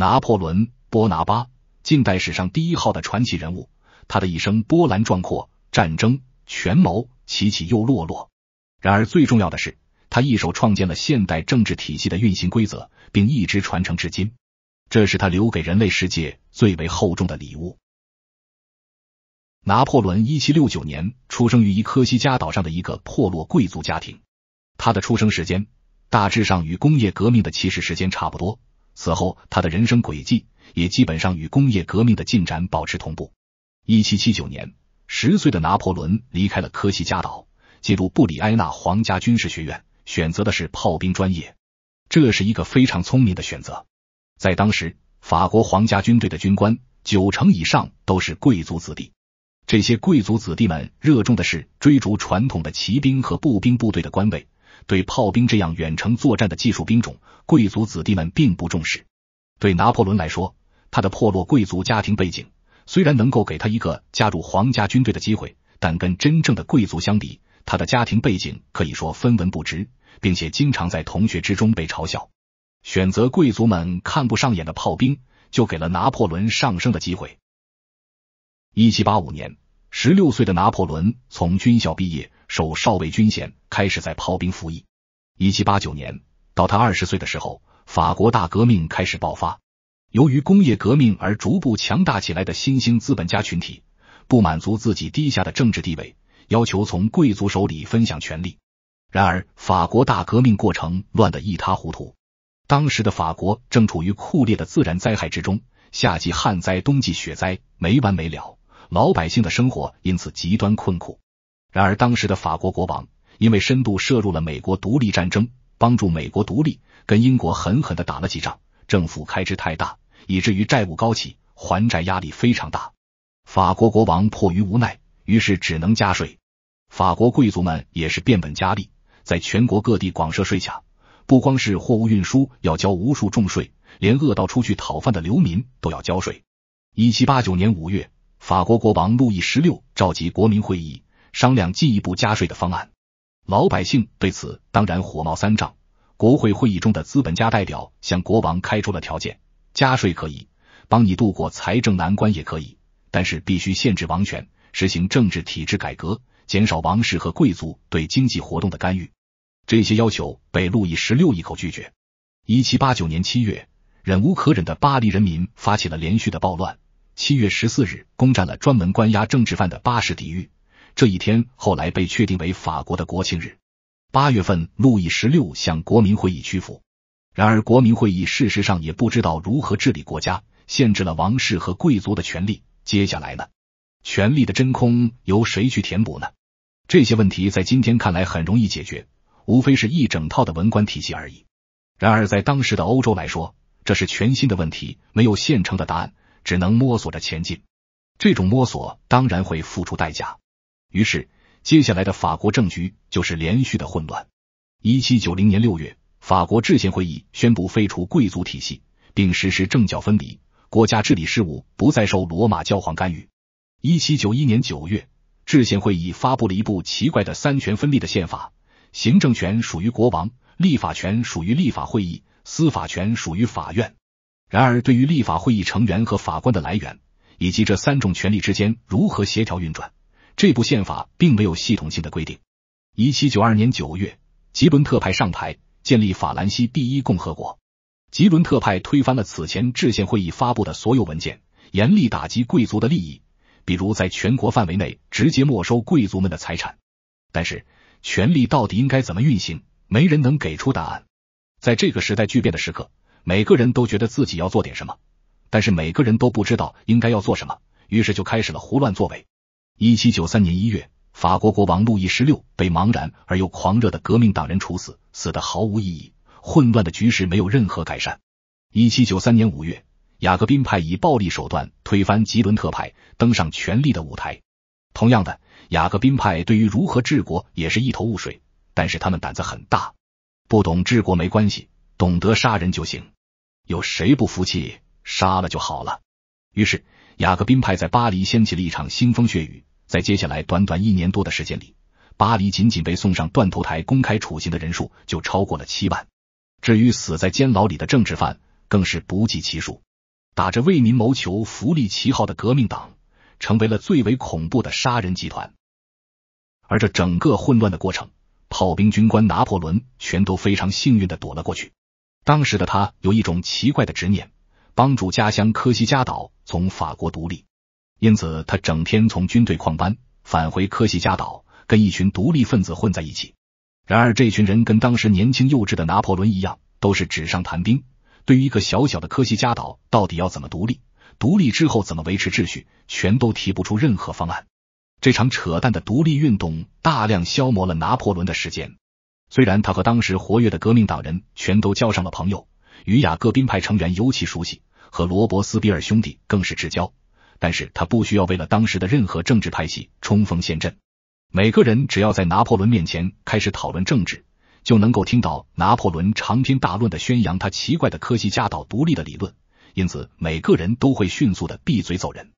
拿破仑·波拿巴，近代史上第一号的传奇人物。他的一生波澜壮阔，战争、权谋，起起又落落。然而，最重要的是，他一手创建了现代政治体系的运行规则，并一直传承至今。这是他留给人类世界最为厚重的礼物。拿破仑一七六九年出生于一科西嘉岛上的一个破落贵族家庭。他的出生时间大致上与工业革命的起始时间差不多。此后，他的人生轨迹也基本上与工业革命的进展保持同步。一七七九年，十岁的拿破仑离开了科西嘉岛，进入布里埃纳皇家军事学院，选择的是炮兵专业。这是一个非常聪明的选择。在当时，法国皇家军队的军官九成以上都是贵族子弟，这些贵族子弟们热衷的是追逐传统的骑兵和步兵部队的官位。对炮兵这样远程作战的技术兵种，贵族子弟们并不重视。对拿破仑来说，他的破落贵族家庭背景虽然能够给他一个加入皇家军队的机会，但跟真正的贵族相比，他的家庭背景可以说分文不值，并且经常在同学之中被嘲笑。选择贵族们看不上眼的炮兵，就给了拿破仑上升的机会。一七八五年，十六岁的拿破仑从军校毕业。守少尉军衔，开始在炮兵服役。一七八九年，到他二十岁的时候，法国大革命开始爆发。由于工业革命而逐步强大起来的新兴资本家群体，不满足自己低下的政治地位，要求从贵族手里分享权力。然而，法国大革命过程乱得一塌糊涂。当时的法国正处于酷烈的自然灾害之中，夏季旱灾，冬季雪灾，没完没了，老百姓的生活因此极端困苦。然而，当时的法国国王因为深度涉入了美国独立战争，帮助美国独立，跟英国狠狠的打了几仗，政府开支太大，以至于债务高企，还债压力非常大。法国国王迫于无奈，于是只能加税。法国贵族们也是变本加厉，在全国各地广设税卡，不光是货物运输要交无数重税，连饿到出去讨饭的流民都要交税。一七八九年五月，法国国王路易十六召集国民会议。商量进一步加税的方案，老百姓对此当然火冒三丈。国会会议中的资本家代表向国王开出了条件：加税可以，帮你渡过财政难关也可以，但是必须限制王权，实行政治体制改革，减少王室和贵族对经济活动的干预。这些要求被路易十六一口拒绝。一七八九年七月，忍无可忍的巴黎人民发起了连续的暴乱。七月十四日，攻占了专门关押政治犯的巴士底狱。这一天后来被确定为法国的国庆日。八月份，路易十六向国民会议屈服。然而，国民会议事实上也不知道如何治理国家，限制了王室和贵族的权利。接下来呢？权力的真空由谁去填补呢？这些问题在今天看来很容易解决，无非是一整套的文官体系而已。然而，在当时的欧洲来说，这是全新的问题，没有现成的答案，只能摸索着前进。这种摸索当然会付出代价。于是，接下来的法国政局就是连续的混乱。一七九零年六月，法国制宪会议宣布废除贵族体系，并实施政教分离，国家治理事务不再受罗马教皇干预。一七九一年九月，制宪会议发布了一部奇怪的三权分立的宪法：行政权属于国王，立法权属于立法会议，司法权属于法院。然而，对于立法会议成员和法官的来源，以及这三种权力之间如何协调运转，这部宪法并没有系统性的规定。一七九二年九月，吉伦特派上台，建立法兰西第一共和国。吉伦特派推翻了此前制宪会议发布的所有文件，严厉打击贵族的利益，比如在全国范围内直接没收贵族们的财产。但是，权力到底应该怎么运行，没人能给出答案。在这个时代巨变的时刻，每个人都觉得自己要做点什么，但是每个人都不知道应该要做什么，于是就开始了胡乱作为。一七九三年一月，法国国王路易十六被茫然而又狂热的革命党人处死，死得毫无意义。混乱的局势没有任何改善。一七九三年五月，雅各宾派以暴力手段推翻吉伦特派，登上权力的舞台。同样的，雅各宾派对于如何治国也是一头雾水，但是他们胆子很大，不懂治国没关系，懂得杀人就行。有谁不服气，杀了就好了。于是，雅各宾派在巴黎掀起了一场腥风血雨。在接下来短短一年多的时间里，巴黎仅仅被送上断头台公开处刑的人数就超过了七万。至于死在监牢里的政治犯，更是不计其数。打着为民谋求福利旗号的革命党，成为了最为恐怖的杀人集团。而这整个混乱的过程，炮兵军官拿破仑全都非常幸运的躲了过去。当时的他有一种奇怪的执念，帮助家乡科西嘉岛从法国独立。因此，他整天从军队矿班返回科西嘉岛，跟一群独立分子混在一起。然而，这群人跟当时年轻幼稚的拿破仑一样，都是纸上谈兵。对于一个小小的科西嘉岛，到底要怎么独立，独立之后怎么维持秩序，全都提不出任何方案。这场扯淡的独立运动大量消磨了拿破仑的时间。虽然他和当时活跃的革命党人全都交上了朋友，与雅各宾派成员尤其熟悉，和罗伯斯比尔兄弟更是至交。但是他不需要为了当时的任何政治派系冲锋陷阵。每个人只要在拿破仑面前开始讨论政治，就能够听到拿破仑长篇大论的宣扬他奇怪的科西嘉岛独立的理论。因此，每个人都会迅速的闭嘴走人，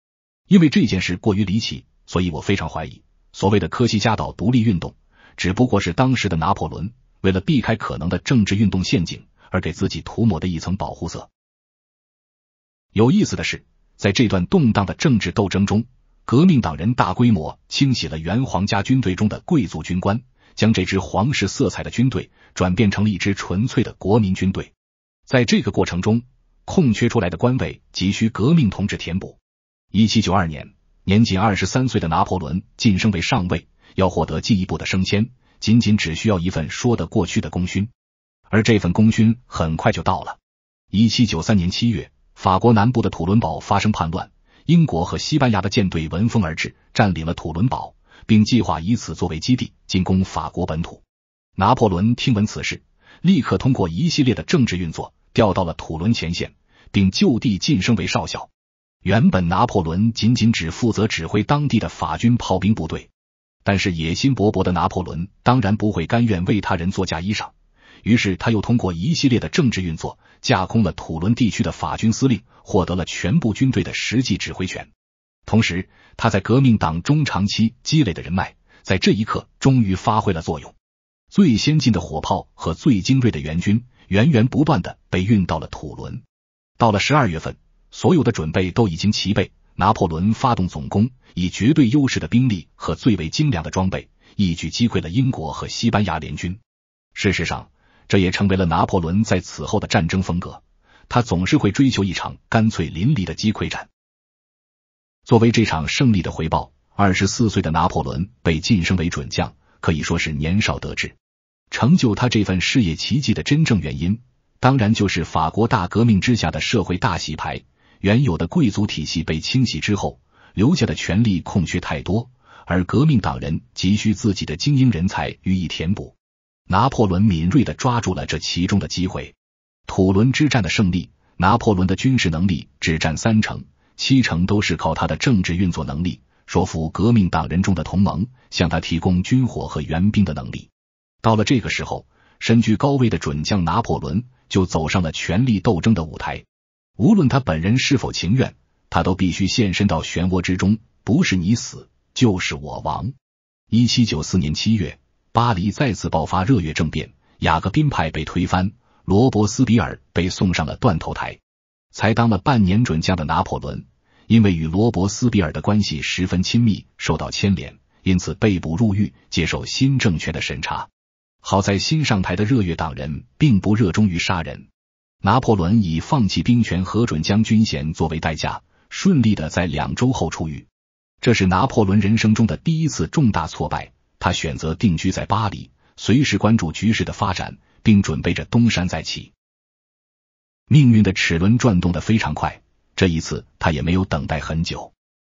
因为这件事过于离奇。所以我非常怀疑，所谓的科西嘉岛独立运动，只不过是当时的拿破仑为了避开可能的政治运动陷阱，而给自己涂抹的一层保护色。有意思的是。在这段动荡的政治斗争中，革命党人大规模清洗了原皇家军队中的贵族军官，将这支皇室色彩的军队转变成了一支纯粹的国民军队。在这个过程中，空缺出来的官位急需革命同志填补。一七九二年，年仅二十三岁的拿破仑晋升为上尉。要获得进一步的升迁，仅仅只需要一份说得过去的功勋。而这份功勋很快就到了。一七九三年七月。法国南部的土伦堡发生叛乱，英国和西班牙的舰队闻风而至，占领了土伦堡，并计划以此作为基地进攻法国本土。拿破仑听闻此事，立刻通过一系列的政治运作，调到了土伦前线，并就地晋升为少校。原本拿破仑仅仅只负责指挥当地的法军炮兵部队，但是野心勃勃的拿破仑当然不会甘愿为他人做嫁衣裳，于是他又通过一系列的政治运作。架空了土伦地区的法军司令，获得了全部军队的实际指挥权。同时，他在革命党中长期积累的人脉，在这一刻终于发挥了作用。最先进的火炮和最精锐的援军，源源不断的被运到了土伦。到了十二月份，所有的准备都已经齐备，拿破仑发动总攻，以绝对优势的兵力和最为精良的装备，一举击溃了英国和西班牙联军。事实上。这也成为了拿破仑在此后的战争风格，他总是会追求一场干脆淋漓的击溃战。作为这场胜利的回报，二十四岁的拿破仑被晋升为准将，可以说是年少得志。成就他这份事业奇迹的真正原因，当然就是法国大革命之下的社会大洗牌，原有的贵族体系被清洗之后，留下的权力空缺太多，而革命党人急需自己的精英人才予以填补。拿破仑敏锐的抓住了这其中的机会，土伦之战的胜利，拿破仑的军事能力只占三成，七成都是靠他的政治运作能力，说服革命党人中的同盟向他提供军火和援兵的能力。到了这个时候，身居高位的准将拿破仑就走上了权力斗争的舞台，无论他本人是否情愿，他都必须现身到漩涡之中，不是你死就是我亡。一七九四年七月。巴黎再次爆发热月政变，雅各宾派被推翻，罗伯斯比尔被送上了断头台。才当了半年准将的拿破仑，因为与罗伯斯比尔的关系十分亲密，受到牵连，因此被捕入狱，接受新政权的审查。好在新上台的热月党人并不热衷于杀人，拿破仑以放弃兵权和准将军衔作为代价，顺利的在两周后出狱。这是拿破仑人生中的第一次重大挫败。他选择定居在巴黎，随时关注局势的发展，并准备着东山再起。命运的齿轮转动的非常快，这一次他也没有等待很久。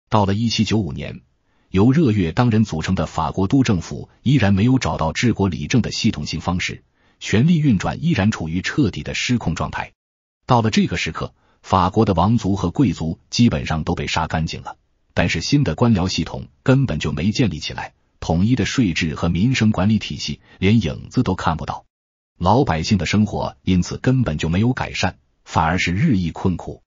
到了一七九五年，由热月当人组成的法国督政府依然没有找到治国理政的系统性方式，权力运转依然处于彻底的失控状态。到了这个时刻，法国的王族和贵族基本上都被杀干净了，但是新的官僚系统根本就没建立起来。统一的税制和民生管理体系连影子都看不到，老百姓的生活因此根本就没有改善，反而是日益困苦。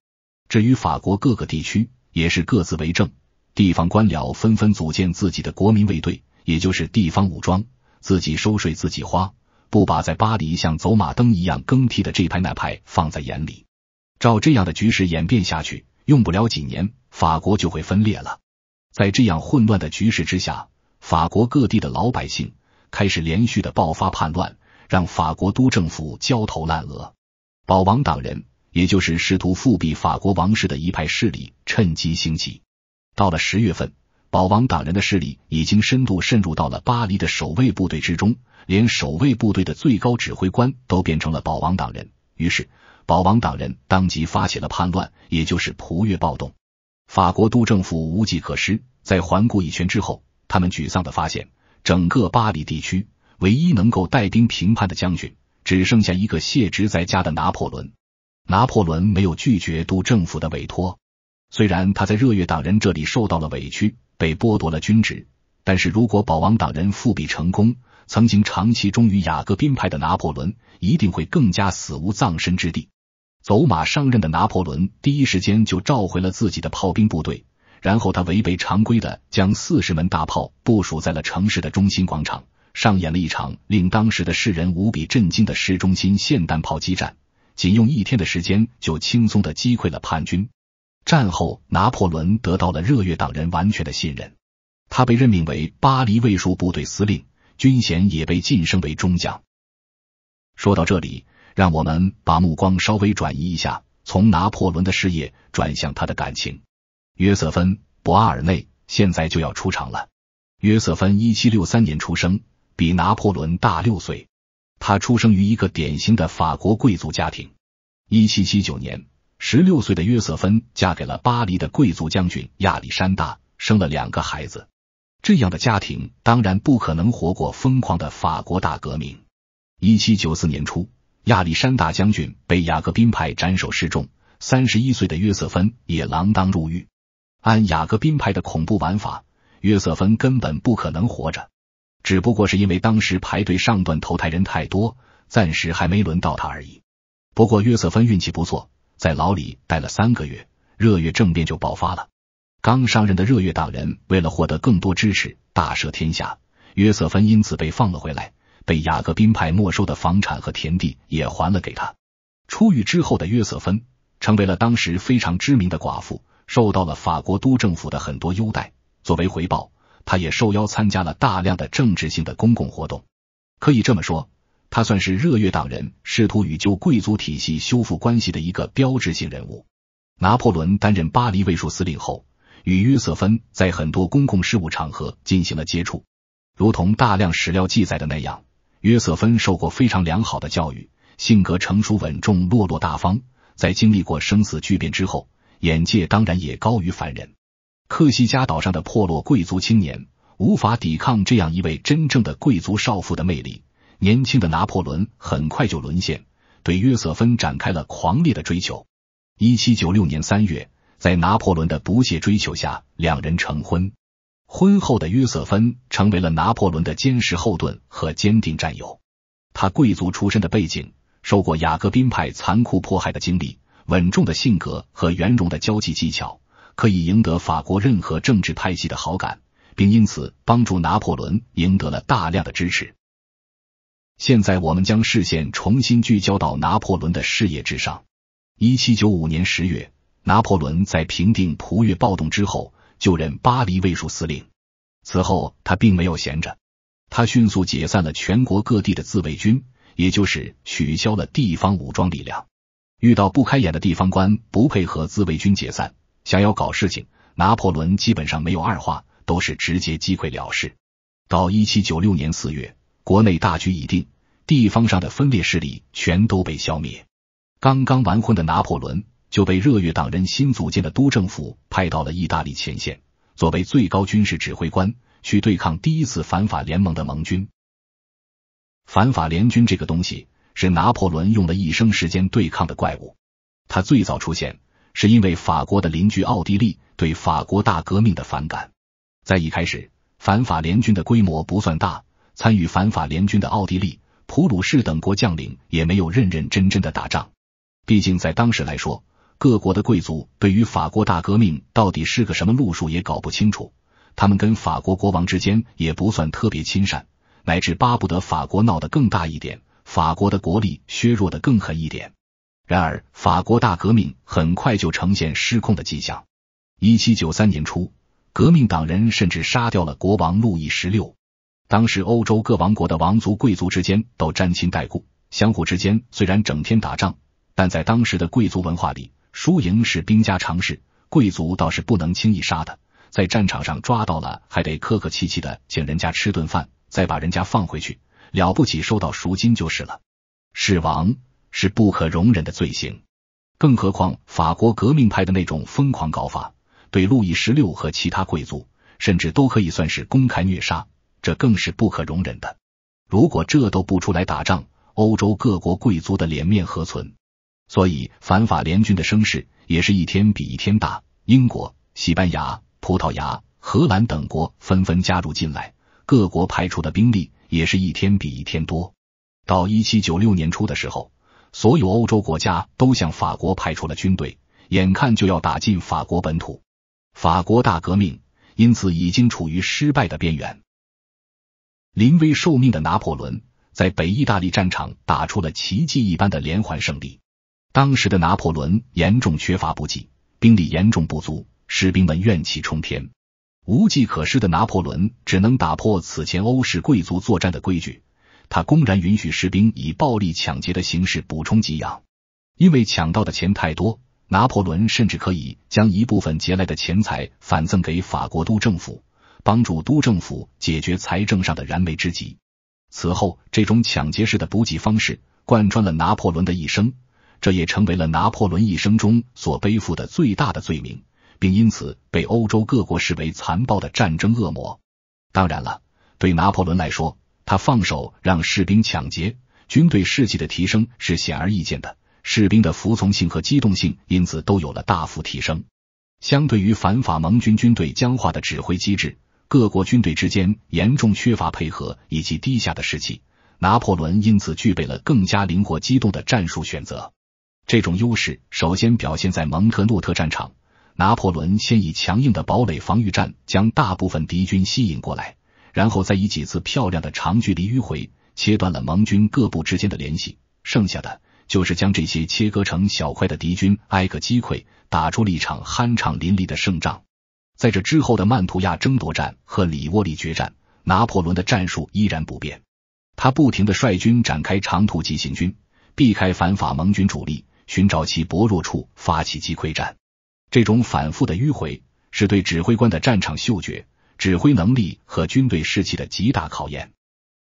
至于法国各个地区，也是各自为政，地方官僚纷纷组建自己的国民卫队，也就是地方武装，自己收税自己花，不把在巴黎像走马灯一样更替的这派那派放在眼里。照这样的局势演变下去，用不了几年，法国就会分裂了。在这样混乱的局势之下。法国各地的老百姓开始连续的爆发叛乱，让法国督政府焦头烂额。保王党人，也就是试图复辟法国王室的一派势力，趁机兴起。到了十月份，保王党人的势力已经深度渗入到了巴黎的守卫部队之中，连守卫部队的最高指挥官都变成了保王党人。于是，保王党人当即发起了叛乱，也就是蒲月暴动。法国督政府无计可施，在环顾一圈之后。他们沮丧的发现，整个巴黎地区唯一能够带兵平叛的将军，只剩下一个卸职在家的拿破仑。拿破仑没有拒绝杜政府的委托，虽然他在热月党人这里受到了委屈，被剥夺了军职，但是如果保王党人复辟成功，曾经长期忠于雅各宾派的拿破仑，一定会更加死无葬身之地。走马上任的拿破仑第一时间就召回了自己的炮兵部队。然后他违背常规的将四十门大炮部署在了城市的中心广场，上演了一场令当时的世人无比震惊的市中心霰弹炮激战。仅用一天的时间就轻松的击溃了叛军。战后，拿破仑得到了热月党人完全的信任，他被任命为巴黎卫戍部队司令，军衔也被晋升为中将。说到这里，让我们把目光稍微转移一下，从拿破仑的事业转向他的感情。约瑟芬·博阿尔内现在就要出场了。约瑟芬一七六三年出生，比拿破仑大六岁。他出生于一个典型的法国贵族家庭。一七七九年，十六岁的约瑟芬嫁给了巴黎的贵族将军亚历山大，生了两个孩子。这样的家庭当然不可能活过疯狂的法国大革命。一七九四年初，亚历山大将军被雅各宾派斩首示众，三十一岁的约瑟芬也锒铛入狱。按雅各宾派的恐怖玩法，约瑟芬根本不可能活着，只不过是因为当时排队上断投胎人太多，暂时还没轮到他而已。不过约瑟芬运气不错，在牢里待了三个月，热月政变就爆发了。刚上任的热月党人为了获得更多支持，大赦天下，约瑟芬因此被放了回来。被雅各宾派没收的房产和田地也还了给他。出狱之后的约瑟芬成为了当时非常知名的寡妇。受到了法国督政府的很多优待，作为回报，他也受邀参加了大量的政治性的公共活动。可以这么说，他算是热月党人试图与旧贵族体系修复关系的一个标志性人物。拿破仑担任巴黎卫戍司令后，与约瑟芬在很多公共事务场合进行了接触。如同大量史料记载的那样，约瑟芬受过非常良好的教育，性格成熟稳重、落落大方。在经历过生死巨变之后。眼界当然也高于凡人。克西加岛上的破落贵族青年无法抵抗这样一位真正的贵族少妇的魅力。年轻的拿破仑很快就沦陷，对约瑟芬展开了狂烈的追求。一七九六年三月，在拿破仑的不懈追求下，两人成婚。婚后的约瑟芬成为了拿破仑的坚实后盾和坚定战友。他贵族出身的背景，受过雅各宾派残酷迫害的经历。稳重的性格和圆融的交际技巧，可以赢得法国任何政治派系的好感，并因此帮助拿破仑赢得了大量的支持。现在，我们将视线重新聚焦到拿破仑的事业之上。一七九五年十月，拿破仑在平定普越暴动之后，就任巴黎卫戍司令。此后，他并没有闲着，他迅速解散了全国各地的自卫军，也就是取消了地方武装力量。遇到不开眼的地方官不配合自卫军解散，想要搞事情，拿破仑基本上没有二话，都是直接击溃了事。到一七九六年四月，国内大局已定，地方上的分裂势力全都被消灭。刚刚完婚的拿破仑就被热月党人新组建的督政府派到了意大利前线，作为最高军事指挥官去对抗第一次反法联盟的盟军。反法联军这个东西。是拿破仑用了一生时间对抗的怪物。他最早出现是因为法国的邻居奥地利对法国大革命的反感。在一开始，反法联军的规模不算大，参与反法联军的奥地利、普鲁士等国将领也没有认认真真的打仗。毕竟在当时来说，各国的贵族对于法国大革命到底是个什么路数也搞不清楚，他们跟法国国王之间也不算特别亲善，乃至巴不得法国闹得更大一点。法国的国力削弱的更狠一点，然而法国大革命很快就呈现失控的迹象。一七九三年初，革命党人甚至杀掉了国王路易十六。当时欧洲各王国的王族贵族之间都沾亲带故，相互之间虽然整天打仗，但在当时的贵族文化里，输赢是兵家常事，贵族倒是不能轻易杀的，在战场上抓到了还得客客气气的请人家吃顿饭，再把人家放回去。了不起，收到赎金就是了。死亡是不可容忍的罪行，更何况法国革命派的那种疯狂搞法，对路易十六和其他贵族，甚至都可以算是公开虐杀，这更是不可容忍的。如果这都不出来打仗，欧洲各国贵族的脸面何存？所以，反法联军的声势也是一天比一天大，英国、西班牙、葡萄牙、荷兰等国纷纷加入进来，各国派出的兵力。也是一天比一天多。到一七九六年初的时候，所有欧洲国家都向法国派出了军队，眼看就要打进法国本土，法国大革命因此已经处于失败的边缘。临危受命的拿破仑在北意大利战场打出了奇迹一般的连环胜利。当时的拿破仑严重缺乏补给，兵力严重不足，士兵们怨气冲天。无计可施的拿破仑只能打破此前欧式贵族作战的规矩，他公然允许士兵以暴力抢劫的形式补充给养。因为抢到的钱太多，拿破仑甚至可以将一部分劫来的钱财反赠给法国都政府，帮助都政府解决财政上的燃眉之急。此后，这种抢劫式的补给方式贯穿了拿破仑的一生，这也成为了拿破仑一生中所背负的最大的罪名。并因此被欧洲各国视为残暴的战争恶魔。当然了，对拿破仑来说，他放手让士兵抢劫，军队士气的提升是显而易见的，士兵的服从性和机动性因此都有了大幅提升。相对于反法盟军军队僵化的指挥机制，各国军队之间严重缺乏配合以及低下的士气，拿破仑因此具备了更加灵活机动的战术选择。这种优势首先表现在蒙特诺特战场。拿破仑先以强硬的堡垒防御战将大部分敌军吸引过来，然后再以几次漂亮的长距离迂回，切断了盟军各部之间的联系。剩下的就是将这些切割成小块的敌军挨个击溃，打出了一场酣畅淋漓的胜仗。在这之后的曼图亚争夺战和里沃利决战，拿破仑的战术依然不变，他不停的率军展开长途急行军，避开反法盟军主力，寻找其薄弱处发起击溃战。这种反复的迂回，是对指挥官的战场嗅觉、指挥能力和军队士气的极大考验。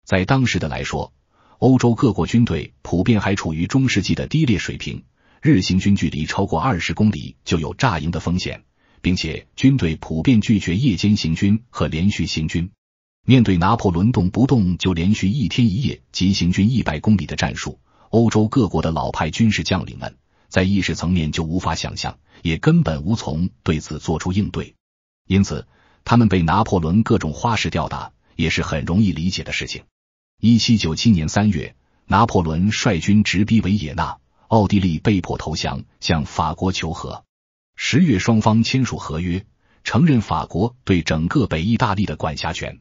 在当时的来说，欧洲各国军队普遍还处于中世纪的低劣水平，日行军距离超过二十公里就有炸营的风险，并且军队普遍拒绝夜间行军和连续行军。面对拿破仑动不动就连续一天一夜急行军一百公里的战术，欧洲各国的老派军事将领们。在意识层面就无法想象，也根本无从对此做出应对，因此他们被拿破仑各种花式吊打，也是很容易理解的事情。一七九七年三月，拿破仑率军直逼维也纳，奥地利被迫投降，向法国求和。十月，双方签署合约，承认法国对整个北意大利的管辖权。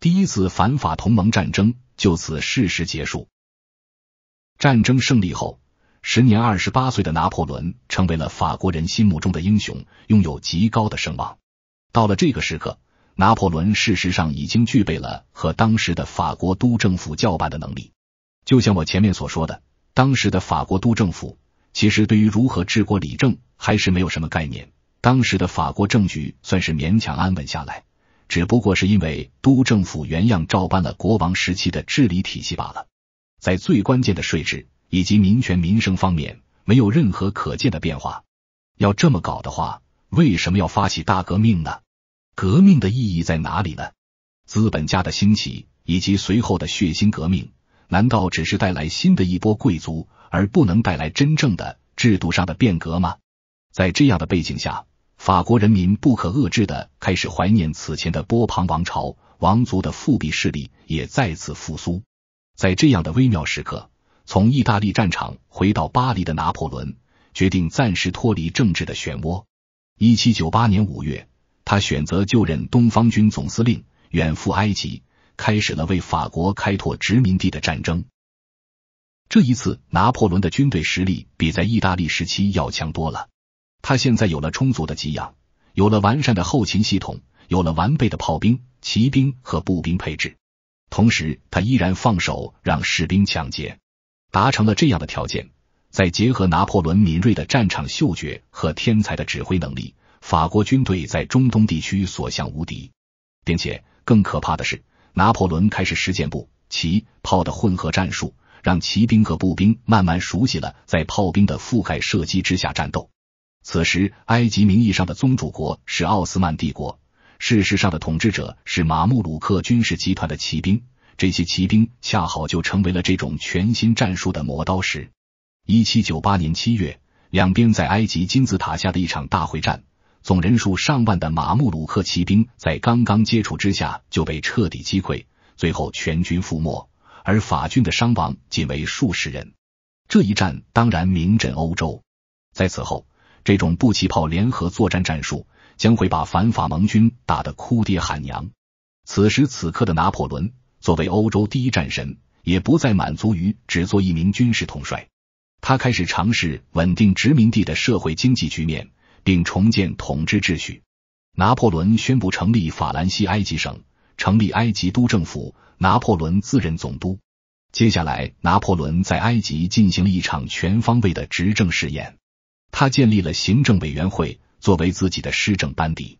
第一次反法同盟战争就此适时结束。战争胜利后。时年二十八岁的拿破仑成为了法国人心目中的英雄，拥有极高的声望。到了这个时刻，拿破仑事实上已经具备了和当时的法国督政府叫板的能力。就像我前面所说的，当时的法国督政府其实对于如何治国理政还是没有什么概念。当时的法国政局算是勉强安稳下来，只不过是因为督政府原样照搬了国王时期的治理体系罢了。在最关键的税制。以及民权民生方面没有任何可见的变化。要这么搞的话，为什么要发起大革命呢？革命的意义在哪里呢？资本家的兴起以及随后的血腥革命，难道只是带来新的一波贵族，而不能带来真正的制度上的变革吗？在这样的背景下，法国人民不可遏制的开始怀念此前的波旁王朝，王族的复辟势力也再次复苏。在这样的微妙时刻。从意大利战场回到巴黎的拿破仑，决定暂时脱离政治的漩涡。一七九八年五月，他选择就任东方军总司令，远赴埃及，开始了为法国开拓殖民地的战争。这一次，拿破仑的军队实力比在意大利时期要强多了。他现在有了充足的给养，有了完善的后勤系统，有了完备的炮兵、骑兵和步兵配置。同时，他依然放手让士兵抢劫。达成了这样的条件，再结合拿破仑敏锐的战场嗅觉和天才的指挥能力，法国军队在中东地区所向无敌。并且更可怕的是，拿破仑开始实践步、骑、炮的混合战术，让骑兵和步兵慢慢熟悉了在炮兵的覆盖射击之下战斗。此时，埃及名义上的宗主国是奥斯曼帝国，事实上的统治者是马穆鲁克军事集团的骑兵。这些骑兵恰好就成为了这种全新战术的磨刀石。一七九八年七月，两边在埃及金字塔下的一场大会战，总人数上万的马穆鲁克骑兵在刚刚接触之下就被彻底击溃，最后全军覆没，而法军的伤亡仅为数十人。这一战当然名震欧洲。在此后，这种步骑炮联合作战战术将会把反法盟军打得哭爹喊娘。此时此刻的拿破仑。作为欧洲第一战神，也不再满足于只做一名军事统帅，他开始尝试稳定殖民地的社会经济局面，并重建统治秩序。拿破仑宣布成立法兰西埃及省，成立埃及都政府，拿破仑自任总督。接下来，拿破仑在埃及进行了一场全方位的执政试验，他建立了行政委员会作为自己的施政班底。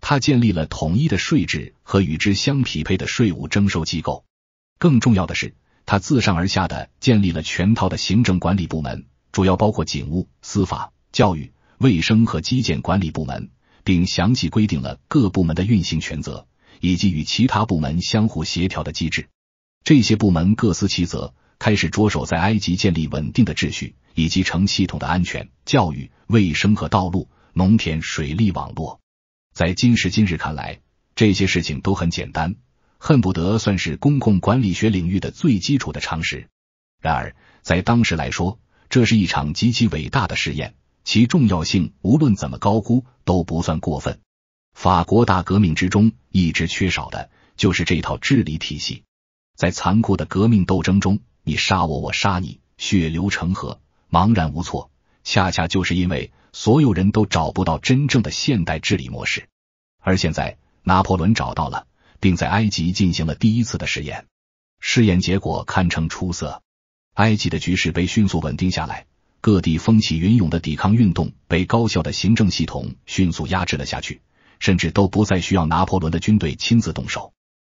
他建立了统一的税制和与之相匹配的税务征收机构。更重要的是，他自上而下的建立了全套的行政管理部门，主要包括警务、司法、教育、卫生和基建管理部门，并详细规定了各部门的运行权责以及与其他部门相互协调的机制。这些部门各司其责，开始着手在埃及建立稳定的秩序，以及成系统的安全、教育、卫生和道路、农田、水利网络。在今时今日看来，这些事情都很简单，恨不得算是公共管理学领域的最基础的常识。然而，在当时来说，这是一场极其伟大的试验，其重要性无论怎么高估都不算过分。法国大革命之中一直缺少的就是这套治理体系。在残酷的革命斗争中，你杀我，我杀你，血流成河，茫然无措，恰恰就是因为。所有人都找不到真正的现代治理模式，而现在拿破仑找到了，并在埃及进行了第一次的试验。试验结果堪称出色，埃及的局势被迅速稳定下来，各地风起云涌的抵抗运动被高效的行政系统迅速压制了下去，甚至都不再需要拿破仑的军队亲自动手。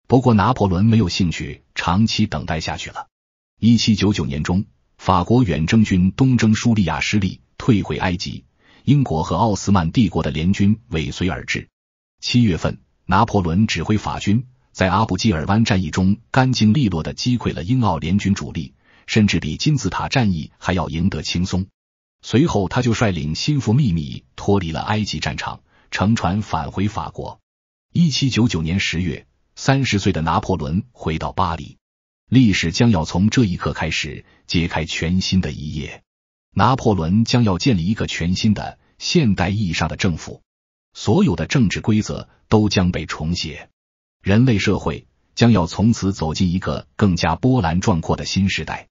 不过，拿破仑没有兴趣长期等待下去了。一七九九年中，法国远征军东征叙利亚失利，退回埃及。英国和奥斯曼帝国的联军尾随而至。七月份，拿破仑指挥法军在阿布基尔湾战役中干净利落的击溃了英奥联军主力，甚至比金字塔战役还要赢得轻松。随后，他就率领心腹秘密脱离了埃及战场，乘船返回法国。一七九九年十月，三十岁的拿破仑回到巴黎，历史将要从这一刻开始揭开全新的一页。拿破仑将要建立一个全新的现代意义上的政府，所有的政治规则都将被重写，人类社会将要从此走进一个更加波澜壮阔的新时代。